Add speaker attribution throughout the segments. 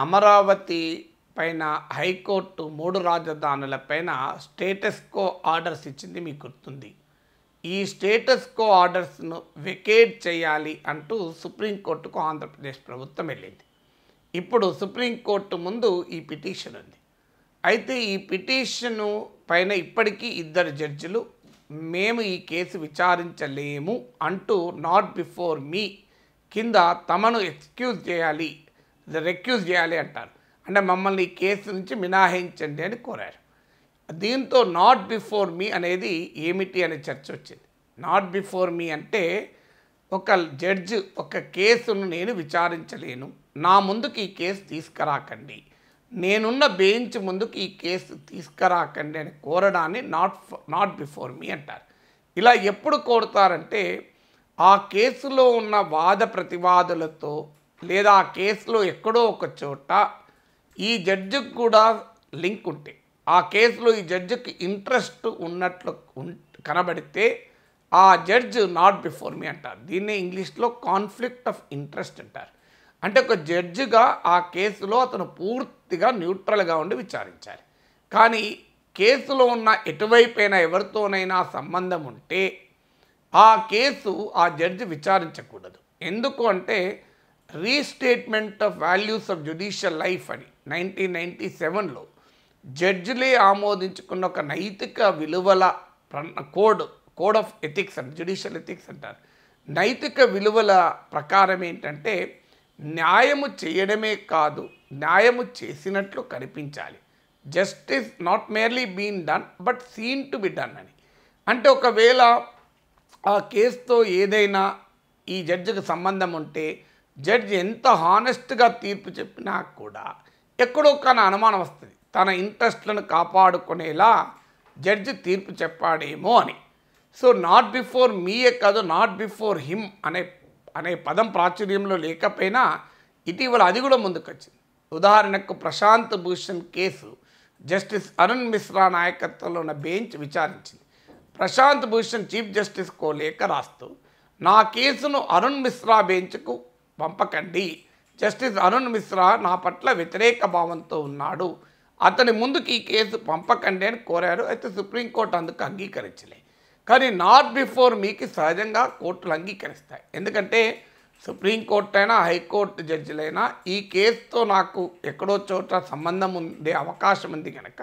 Speaker 1: అమరావతి పైన హైకోర్టు మూడు రాజధానులపైన status quo orders ఇచ్చింది మీకు గుర్తుంది ఈ స్టేటస్కో ఆర్డర్స్ను వెకేట్ చేయాలి అంటూ సుప్రీంకోర్టుకు ఆంధ్రప్రదేశ్ ప్రభుత్వం వెళ్ళింది ఇప్పుడు సుప్రీంకోర్టు ముందు ఈ పిటిషన్ ఉంది అయితే ఈ పిటిషను పైన ఇప్పటికీ ఇద్దరు జడ్జిలు మేము ఈ కేసు విచారించలేము అంటూ నాట్ బిఫోర్ మీ కింద తమను ఎక్స్క్యూజ్ చేయాలి రెక్యూజ్ చేయాలి అంటారు అంటే మమ్మల్ని ఈ కేసు నుంచి మినహాయించండి అని కోరారు దీంతో నాట్ బిఫోర్ మీ అనేది ఏమిటి అనే చర్చ వచ్చింది నాట్ బిఫోర్ మీ అంటే ఒక జడ్జ్ ఒక కేసును నేను విచారించలేను నా ముందుకు ఈ కేసు తీసుకురాకండి నేనున్న బెంచ్ ముందుకు ఈ కేసు తీసుకురాకండి అని కోరడాన్ని నాట్ నాట్ బిఫోర్ మీ అంటారు ఇలా ఎప్పుడు కోరుతారంటే ఆ కేసులో ఉన్న వాద ప్రతివాదులతో లేదా ఆ కేసులో ఎక్కడో ఒక చోట ఈ జడ్జికి కూడా లింక్ ఉంటే ఆ కేసులో ఈ జడ్జికి ఇంట్రెస్ట్ ఉన్నట్లు కనబడితే ఆ జడ్జ్ నాట్ బిఫోర్ మీ అంటారు దీన్నే ఇంగ్లీష్లో కాన్ఫ్లిక్ట్ ఆఫ్ ఇంట్రెస్ట్ అంటారు అంటే ఒక జడ్జిగా ఆ కేసులో అతను పూర్తిగా న్యూట్రల్గా ఉండి విచారించాలి కానీ కేసులో ఉన్న ఎటువైపైనా ఎవరితోనైనా సంబంధం ఉంటే ఆ కేసు ఆ జడ్జి విచారించకూడదు ఎందుకు అంటే restatement of values of judicial life అని నైన్టీన్ నైంటీ సెవెన్లో జడ్జిలే ఆమోదించుకున్న ఒక నైతిక విలువల కోడ్ కోడ్ ఆఫ్ ఎథిక్స్ అంటే జ్యుడిషియల్ ఎథిక్స్ అంటారు నైతిక విలువల ప్రకారం ఏంటంటే న్యాయము చేయడమే కాదు న్యాయము చేసినట్లు కనిపించాలి justice not merely been done but seen to be done అని అంటే ఒకవేళ ఆ కేసుతో ఏదైనా ఈ జడ్జికి సంబంధం ఉంటే జడ్జి ఎంత హానెస్ట్గా తీర్పు చెప్పినా కూడా ఎక్కడో కాని అనుమానం వస్తుంది తన ఇంట్రెస్ట్లను కాపాడుకునేలా జడ్జి తీర్పు చెప్పాడేమో అని సో నాట్ బిఫోర్ మీయే కాదు నాట్ బిఫోర్ హిమ్ అనే అనే పదం ప్రాచుర్యంలో లేకపోయినా ఇటీవల అది కూడా ముందుకొచ్చింది ఉదాహరణకు ప్రశాంత్ భూషణ్ కేసు జస్టిస్ అరుణ్ మిశ్రా నాయకత్వంలో ఉన్న బెంచ్ విచారించింది ప్రశాంత్ భూషణ్ చీఫ్ జస్టిస్ కో లేఖ రాస్తూ నా కేసును అరుణ్ మిశ్రా బెంచ్కు పంపకండి జస్టిస్ అరుణ్ మిశ్రా నా పట్ల వ్యతిరేక భావంతో ఉన్నాడు అతని ముందుకు ఈ కేసు పంపకండి అని కోరారు అయితే సుప్రీంకోర్టు అందుకు అంగీకరించలే కానీ నాట్ బిఫోర్ మీకు సహజంగా కోర్టులు అంగీకరిస్తాయి ఎందుకంటే సుప్రీంకోర్టు అయినా హైకోర్టు జడ్జిలైనా ఈ కేసుతో నాకు ఎక్కడో చోట సంబంధం ఉండే అవకాశం ఉంది కనుక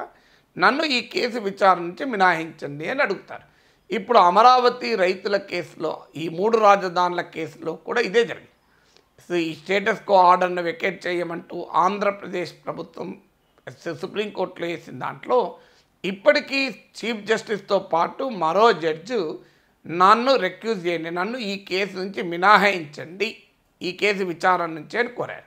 Speaker 1: నన్ను ఈ కేసు విచారణ నుంచి మినహాయించండి అని అడుగుతారు ఇప్పుడు అమరావతి రైతుల కేసులో ఈ మూడు రాజధానుల కేసులో కూడా ఇదే జరిగింది ఈ స్టేటస్ కో ఆర్డర్ను వెకేట్ చేయమంటూ ఆంధ్రప్రదేశ్ ప్రభుత్వం సుప్రీంకోర్టులో వేసిన దాంట్లో ఇప్పటికీ చీఫ్ జస్టిస్తో పాటు మరో జడ్జు నన్ను రెక్యూజ్ చేయండి నన్ను ఈ కేసు నుంచి మినహాయించండి ఈ కేసు విచారణ నుంచి అని కోరారు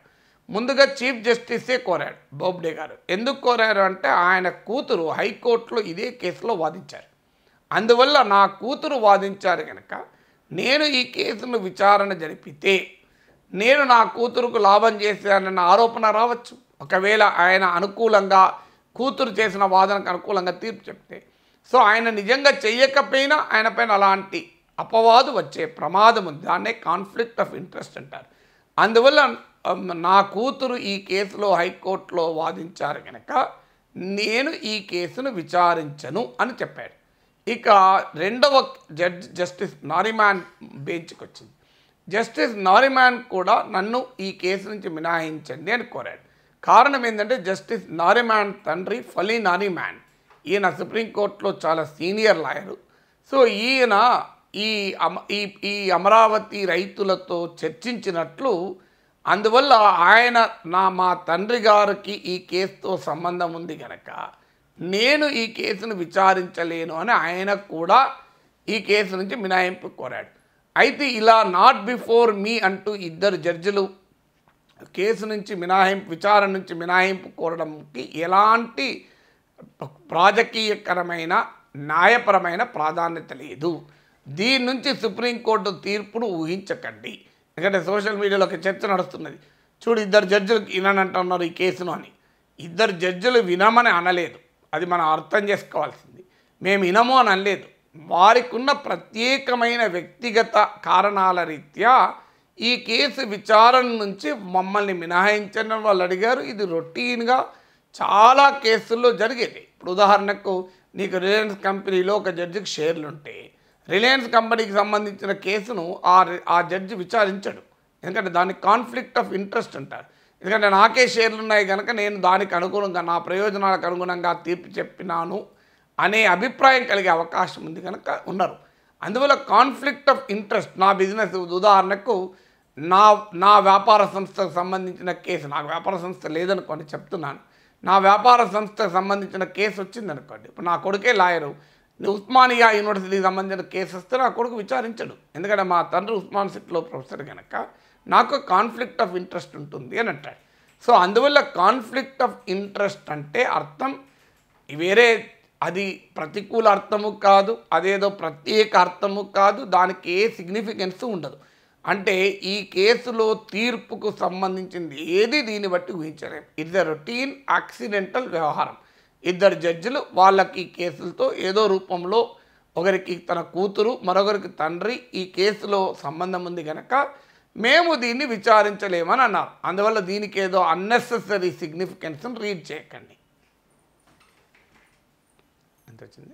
Speaker 1: ముందుగా చీఫ్ జస్టిసే కోరాడు బోబ్డే గారు ఎందుకు కోరారు అంటే ఆయన కూతురు హైకోర్టులో ఇదే కేసులో వాదించారు అందువల్ల నా కూతురు వాదించారు కనుక నేను ఈ కేసును విచారణ జరిపితే నేను నా కూతురుకు లాభం చేశానన్న ఆరోపణ రావచ్చు ఒకవేళ ఆయన అనుకూలంగా కూతురు చేసిన వాదనకు అనుకూలంగా తీర్పు చెప్తే సో ఆయన నిజంగా చెయ్యకపోయినా ఆయన పైన అలాంటి అపవాదు వచ్చే ప్రమాదం ఉంది దాన్నే కాన్ఫ్లిక్ట్ ఆఫ్ ఇంట్రెస్ట్ అంటారు అందువల్ల నా కూతురు ఈ కేసులో హైకోర్టులో వాదించారు కనుక నేను ఈ కేసును విచారించను అని చెప్పాడు ఇక రెండవ జడ్జ్ జస్టిస్ నారిమాన్ బెంచ్కి వచ్చింది జస్టిస్ నారిమాన్ కూడా నన్ను ఈ కేసు నుంచి మినహాయించండి అని కోరాడు కారణం ఏంటంటే జస్టిస్ నారిమాన్ తండ్రి ఫలీ నారిమాన్ ఈయన సుప్రీంకోర్టులో చాలా సీనియర్ లాయరు సో ఈయన ఈ ఈ అమరావతి రైతులతో చర్చించినట్లు అందువల్ల ఆయన నా మా తండ్రి గారికి ఈ కేసుతో సంబంధం ఉంది కనుక నేను ఈ కేసును విచారించలేను అని ఆయన కూడా ఈ కేసు నుంచి మినహాయింపు కోరాడు అయితే ఇలా నాట్ బిఫోర్ మీ అంటూ ఇద్దరు జడ్జిలు కేసు నుంచి మినహాయింపు విచారణ నుంచి మినహాయింపు కోరడంకి ఎలాంటి రాజకీయకరమైన న్యాయపరమైన ప్రాధాన్యత లేదు దీని నుంచి సుప్రీంకోర్టు తీర్పును ఊహించకండి ఎందుకంటే సోషల్ మీడియాలో ఒక చర్చ నడుస్తున్నది చూడు ఇద్దరు జడ్జిలు వినంటున్నారు ఈ కేసును అని ఇద్దరు జడ్జిలు వినమని అనలేదు అది మనం అర్థం చేసుకోవాల్సింది మేము వినము అని అనలేదు వారికున్న ప్రత్యేకమైన వ్యక్తిగత కారణాల రీత్యా ఈ కేసు విచారణ నుంచి మమ్మల్ని మినహాయించడం వాళ్ళు అడిగారు ఇది రొటీన్గా చాలా కేసుల్లో జరిగేది ఇప్పుడు ఉదాహరణకు నీకు రిలయన్స్ కంపెనీలో ఒక జడ్జికి షేర్లు ఉంటే రిలయన్స్ కంపెనీకి సంబంధించిన కేసును ఆ ఆ జడ్జి విచారించడు ఎందుకంటే దానికి కాన్ఫ్లిక్ట్ ఆఫ్ ఇంట్రెస్ట్ అంటారు ఎందుకంటే నాకే షేర్లు ఉన్నాయి కనుక నేను దానికి అనుగుణంగా నా ప్రయోజనాలకు అనుగుణంగా తీర్పు చెప్పినాను అనే అభిప్రాయం కలిగే అవకాశం ఉంది కనుక ఉన్నారు అందువల్ల కాన్ఫ్లిక్ట్ ఆఫ్ ఇంట్రెస్ట్ నా బిజినెస్ ఉదాహరణకు నా నా వ్యాపార సంస్థకు సంబంధించిన కేసు నాకు వ్యాపార సంస్థ లేదనుకోండి చెప్తున్నాను నా వ్యాపార సంస్థకు సంబంధించిన కేసు వచ్చిందనుకోండి ఇప్పుడు నా కొడుకే లాయరు ఉస్మానియా యూనివర్సిటీకి సంబంధించిన కేసు వస్తే నా కొడుకు విచారించడు ఎందుకంటే మా తండ్రి ఉస్మాన్ సిటీలో ప్రొఫెసర్ కనుక నాకు కాన్ఫ్లిక్ట్ ఆఫ్ ఇంట్రెస్ట్ ఉంటుంది అని అంటాడు సో అందువల్ల కాన్ఫ్లిక్ట్ ఆఫ్ ఇంట్రెస్ట్ అంటే అర్థం వేరే అది ప్రతికూల అర్థము కాదు అదేదో ప్రత్యేక అర్థము కాదు దానికి ఏ సిగ్నిఫికెన్స్ ఉండదు అంటే ఈ కేసులో తీర్పుకు సంబంధించింది ఏది దీన్ని బట్టి ఊహించలేము ఇది రొటీన్ యాక్సిడెంటల్ వ్యవహారం ఇద్దరు జడ్జిలు వాళ్ళకి కేసులతో ఏదో రూపంలో ఒకరికి తన కూతురు మరొకరికి తండ్రి ఈ కేసులో సంబంధం ఉంది కనుక మేము దీన్ని విచారించలేమని అన్నారు అందువల్ల దీనికి ఏదో అన్నెసెసరీ సిగ్నిఫికెన్స్ని రీడ్ చేయకండి 던지네.